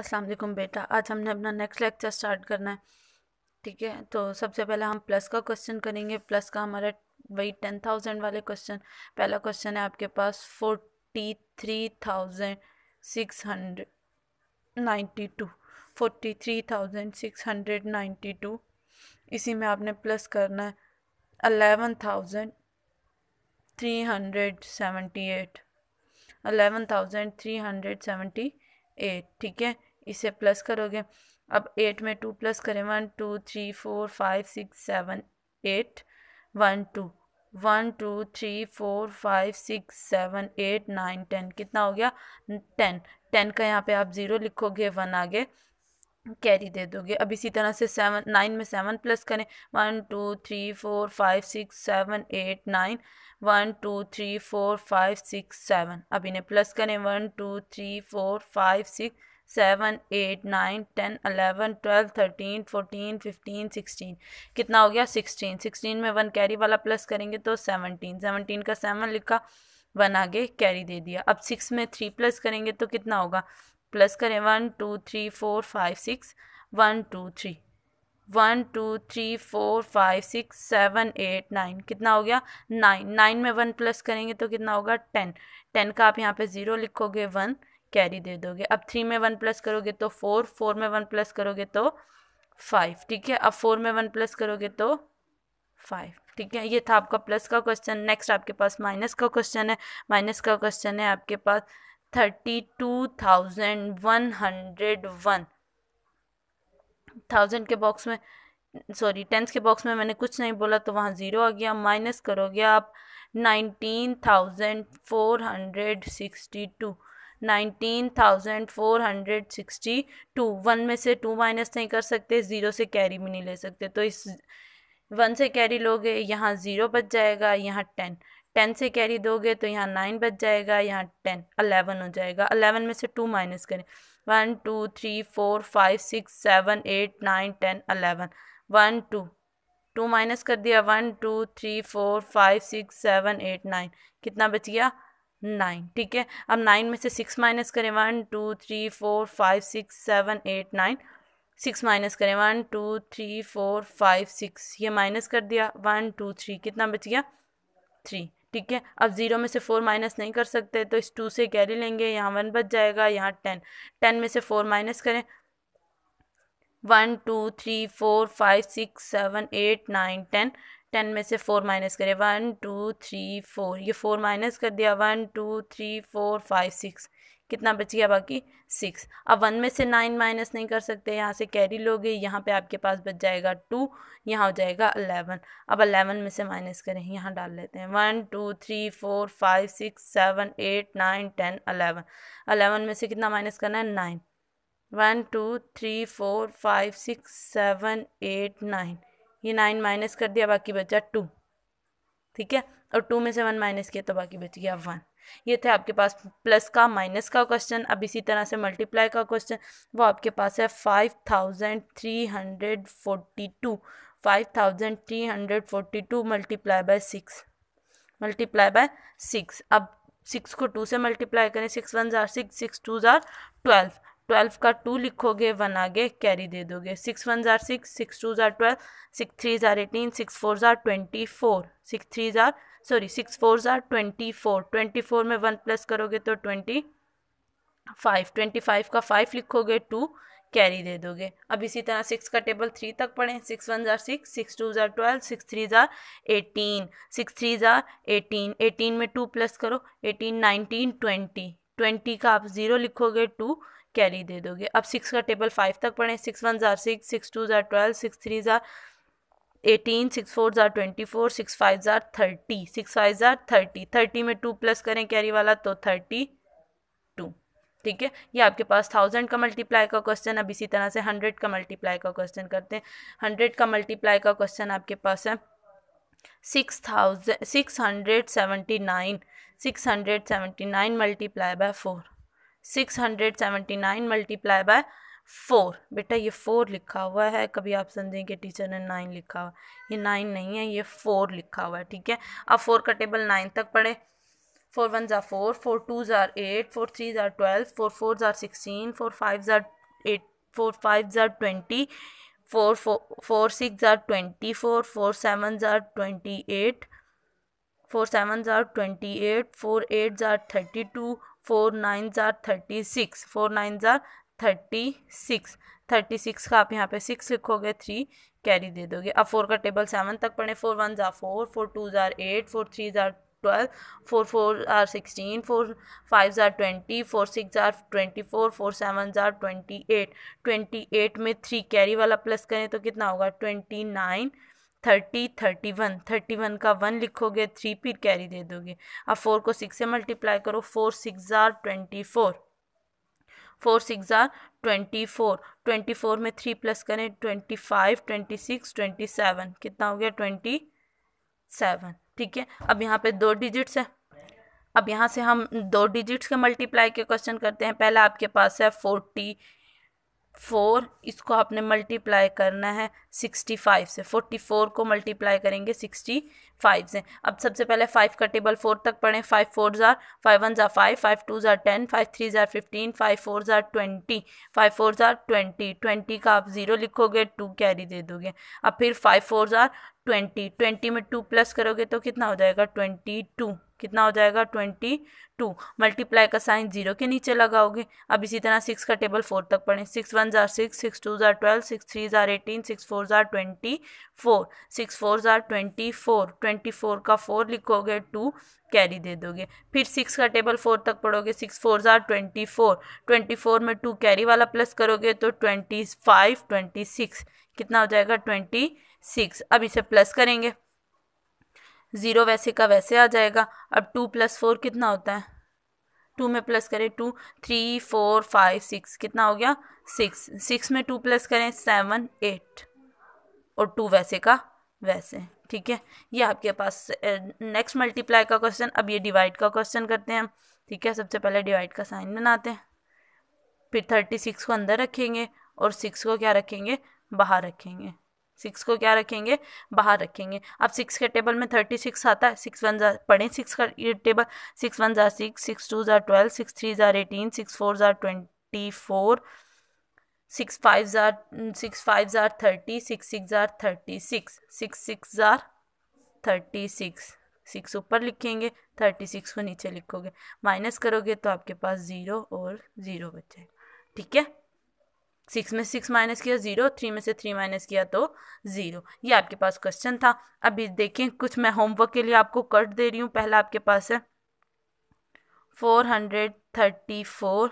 अस्सलाम वालेकुम बेटा आज हमने अपना नेक्स्ट लेक्चर स्टार्ट करना है ठीक है तो सबसे पहले हम प्लस का क्वेश्चन करेंगे प्लस का हमारा वही टेन थाउजेंड वाले क्वेश्चन पहला क्वेश्चन है आपके पास forty three thousand six hundred ninety two forty three thousand six hundred ninety two इसी में आपने प्लस करना है eleven thousand three hundred seventy eight eleven thousand three hundred seventy eight ठीक है इसे प्लस करोगे अब एट में टू प्लस करें one two three four five six seven eight one two one two three four five six seven eight nine ten कितना हो गया टेन टेन का यहाँ पे आप ज़ीरो लिखोगे वन आगे कैरी दे दोगे अब इसी तरह से सेवन नाइन में सेवन प्लस करें one two three four five six seven eight nine one two three four five six seven अब इन्हें प्लस करें one two three four five six seven eight nine ten eleven twelve thirteen fourteen fifteen sixteen कितना हो गया sixteen sixteen में one carry वाला plus करेंगे तो सेवनटीन सेवनटीन का सेवन लिखा वन आगे कैरी दे दिया अब सिक्स में थ्री प्लस करेंगे तो कितना होगा प्लस करें one two three four five six one two three one two three four five six seven eight nine कितना हो गया नाइन नाइन में वन प्लस करेंगे तो कितना होगा टेन टेन का आप यहाँ पे ज़ीरो लिखोगे वन कैरी दे दोगे अब थ्री में वन प्लस करोगे तो फोर फोर में वन प्लस करोगे तो फाइव ठीक है अब फोर में वन प्लस करोगे तो फाइव ठीक है ये था आपका प्लस का क्वेश्चन नेक्स्ट आपके पास माइनस का क्वेश्चन है माइनस का क्वेश्चन है आपके पास thirty two thousand one hundred one thousand के बॉक्स में सॉरी टेंस के बॉक्स में मैंने कुछ नहीं बोला तो वहाँ ज़ीरो आ गया माइनस करोगे आप nineteen thousand four hundred sixty two nineteen thousand four hundred sixty two one में से टू माइनस नहीं कर सकते ज़ीरो से कैरी भी नहीं ले सकते तो इस वन से कैरी लोगे यहाँ ज़ीरो बच जाएगा यहाँ टेन टेन से कैरी दोगे तो यहाँ नाइन बच जाएगा यहाँ टेन अलेवन हो जाएगा अलेवन में से टू माइनस करें one two three four five six seven eight nine ten eleven one two two minus कर दिया one two three four five six seven eight nine कितना बच गया नाइन ठीक है अब नाइन में से सिक्स माइनस करें one two three four five six seven eight nine six minus करें one two three four five six ये माइनस कर दिया वन टू थ्री कितना बच गया थ्री ठीक है अब ज़ीरो में से फोर माइनस नहीं कर सकते तो इस टू से कैरी लेंगे यहाँ वन बच जाएगा यहाँ टेन टेन में से फोर माइनस करें one two three four five six seven eight nine ten ten में से फोर माइनस करें वन टू थ्री फोर ये फोर माइनस कर दिया one two three four five six कितना बच गया बाकी सिक्स अब वन में से नाइन माइनस नहीं कर सकते यहाँ से कैरी लोगे यहाँ पे आपके पास बच जाएगा टू यहाँ हो जाएगा अलेवन अब अलेवन में से माइनस करें यहाँ डाल लेते हैं one two three four five six seven eight nine ten eleven eleven में से कितना माइनस करना है nine one two three four five six seven eight nine ये नाइन माइनस कर दिया बाकी बचा टू ठीक है और टू में से वन माइनस किया तो बाकी बच गया वन ये थे आपके पास प्लस का माइनस का क्वेश्चन अब इसी तरह से मल्टीप्लाई का क्वेश्चन वो आपके पास है five thousand three hundred forty two five thousand three hundred forty two multiply by six multiply by six अब सिक्स को टू से मल्टीप्लाई करें सिक्स वन ज़ार सिक्स सिक्स टू ज़ार ट्वेल्व ट्वेल्व का टू लिखोगे वन आगे कैरी दे दोगे six one tsar six six two tsar twelve six three tsar eighteen six four tsar twenty four six three are sorry six four tsar twenty four twenty four में one plus करोगे तो twenty five twenty five का five लिखोगे two carry दे दोगे अब इसी तरह सिक्स का टेबल थ्री तक पढ़ें सिक्स वन ज़ार सिक्स सिक्स टू ज़ार ट्वेल्व सिक्स थ्री ज़ार एटीन सिक्स थ्री ज़ार एटीन एटीन में टू प्लस करो एटीन नाइनटीन ट्वेंटी ट्वेंटी का आप ज़ीरो लिखोगे टू कैरी दे दोगे अब सिक्स का टेबल फाइव तक पढ़ें सिक्स वन ज़ार सिक्स सिक्स टू ज़ार ट्वेल्व सिक्स थ्री ज़ार एटीन सिक्स फोर ज़ार ट्वेंटी फोर सिक्स फाइव ज़ार थर्टी सिक्स फाइव ज़ार थर्टी थर्टी में टू प्लस करें कैरी वाला तो थर्टी टू ठीक है ये आपके पास थाउजेंड का मल्टीप्लाई का क्वेश्चन अब इसी तरह से हंड्रेड का मल्टीप्लाई का क्वेश्चन करते हैं हंड्रेड का मल्टीप्लाई का क्वेश्चन आपके पास है six thousand six hundred seventy nine six hundred seventy nine multiply by four six hundred seventy nine multiply by four बेटा ये फोर लिखा हुआ है कभी आप समझें कि टीचर ने नाइन लिखा हुआ ये नाइन नहीं है ये फोर लिखा हुआ है ठीक है अब फोर का टेबल नाइन तक पढ़े four one are four four two are eight four three are twelve four four are sixteen four five are eight four five are twenty four four six are twenty four four seven are twenty eight four seven are twenty eight four eight are thirty two four nine are thirty six four nine are thirty six thirty six का आप यहाँ पे six लिखोगे three carry दे दोगे अब four का table seven तक पढ़े four one are four four two are eight four three are twelve four four are sixteen four five are twenty four six are twenty four four seven are twenty eight twenty eight में three carry वाला plus करें तो कितना होगा twenty nine thirty thirty one thirty one का one लिखोगे three फिर carry दे दोगे अब फोर को सिक्स से मल्टीप्लाई करो four six are twenty four four six are twenty four twenty four में थ्री प्लस करें twenty five twenty six twenty seven कितना हो गया ट्वेंटी सेवन ठीक है अब यहाँ पे दो डिजिट्स है अब यहाँ से हम दो डिजिट्स के मल्टीप्लाई के क्वेश्चन करते हैं पहला आपके पास है फोर्टी फोर इसको आपने मल्टीप्लाई करना है सिक्सटी फाइव से फोर्टी फोर को मल्टीप्लाई करेंगे सिक्सटी फाइव से अब सबसे पहले फाइव का टेबल फोर तक पढ़ें फाइव फोर ज़ार फाइव वन ज़ार फाइव फाइव टू ज़ार टेन फाइव थ्री ज़ार फिफ्टीन फाइव फोर ज़ार ट्वेंटी फाइव फोर ज़ार ट्वेंटी ट्वेंटी का आप ज़ीरो लिखोगे टू कैरी दे दोगे अब फिर फाइव फोर ज़ार ट्वेंटी ट्वेंटी में टू प्लस करोगे तो कितना हो जाएगा ट्वेंटी टू कितना हो जाएगा ट्वेंटी टू मल्टीप्लाई का साइन जीरो के नीचे लगाओगे अब इसी तरह सिक्स का टेबल फोर तक पढ़ें सिक्स वन ज़ार सिक्स सिक्स टू ज़ार ट्वेल्व सिक्स थ्री ज़ार एटीन सिक्स फोर ज़ार ट्वेंटी फोर सिक्स फोर ज़ार ट्वेंटी फोर ट्वेंटी फोर का फोर लिखोगे टू कैरी दे दोगे फिर सिक्स का टेबल फोर तक पढ़ोगे सिक्स फोर ज़ार ट्वेंटी फोर ट्वेंटी फोर में two carry वाला प्लस करोगे तो ट्वेंटी फाइव ट्वेंटी सिक्स कितना हो जाएगा ट्वेंटी सिक्स अब इसे प्लस करेंगे ज़ीरो वैसे का वैसे आ जाएगा अब टू प्लस फोर कितना होता है टू में प्लस करें two three four five six कितना हो गया सिक्स सिक्स में टू प्लस करें सेवन एट और टू वैसे का वैसे ठीक है ये आपके पास नेक्स्ट मल्टीप्लाई का क्वेश्चन अब ये डिवाइड का क्वेश्चन करते हैं ठीक है सबसे पहले डिवाइड का साइन बनाते हैं फिर थर्टी सिक्स को अंदर रखेंगे और सिक्स को क्या रखेंगे बाहर रखेंगे सिक्स को क्या रखेंगे बाहर रखेंगे अब सिक्स के टेबल में थर्टी सिक्स आता है सिक्स वन ज़ार पढ़ें सिक्स का टेबल सिक्स वन ज़ार सिक्स सिक्स टू ज़ार ट्वेल्व सिक्स थ्री ज़ार एटीन सिक्स फोर ज़ार ट्वेंटी फोर सिक्स फाइव ज़ार सिक्स फाइव ज़ार थर्टी सिक्स सिक्स ज़ार थर्टी सिक्स सिक्स सिक्स ज़ार thirty six six ऊपर लिखेंगे thirty six को नीचे लिखोगे minus करोगे तो आपके पास ज़ीरो और ज़ीरो बचेगा ठीक है सिक्स में सिक्स माइनस किया ज़ीरो थ्री में से थ्री माइनस किया तो ज़ीरो ये आपके पास क्वेश्चन था अभी देखें कुछ मैं होमवर्क के लिए आपको कट दे रही हूँ पहला आपके पास है फोर हंड्रेड थर्टी फोर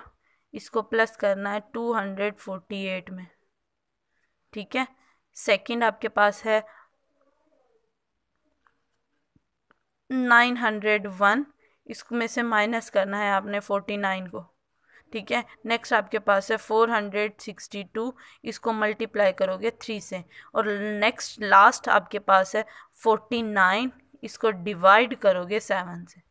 इसको प्लस करना है टू हंड्रेड फोर्टी एट में ठीक है सेकंड आपके पास है नाइन हंड्रेड वन इसमें से माइनस करना है आपने फोर्टी नाइन को ठीक है नेक्स्ट आपके पास है फोर हंड्रेड सिक्सटी टू इसको मल्टीप्लाई करोगे थ्री से और नेक्स्ट लास्ट आपके पास है फोर्टी नाइन इसको डिवाइड करोगे सेवन से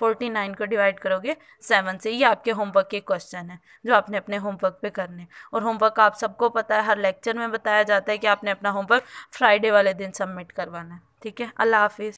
फोर्टी नाइन को डिवाइड करोगे सेवन से ये आपके होमवर्क के क्वेश्चन है जो आपने अपने होमवर्क पे करने और होमवर्क आप सबको पता है हर लेक्चर में बताया जाता है कि आपने अपना होमवर्क फ्राइडे वाले दिन सबमिट करवाना है ठीक है अल्लाह हाफिज़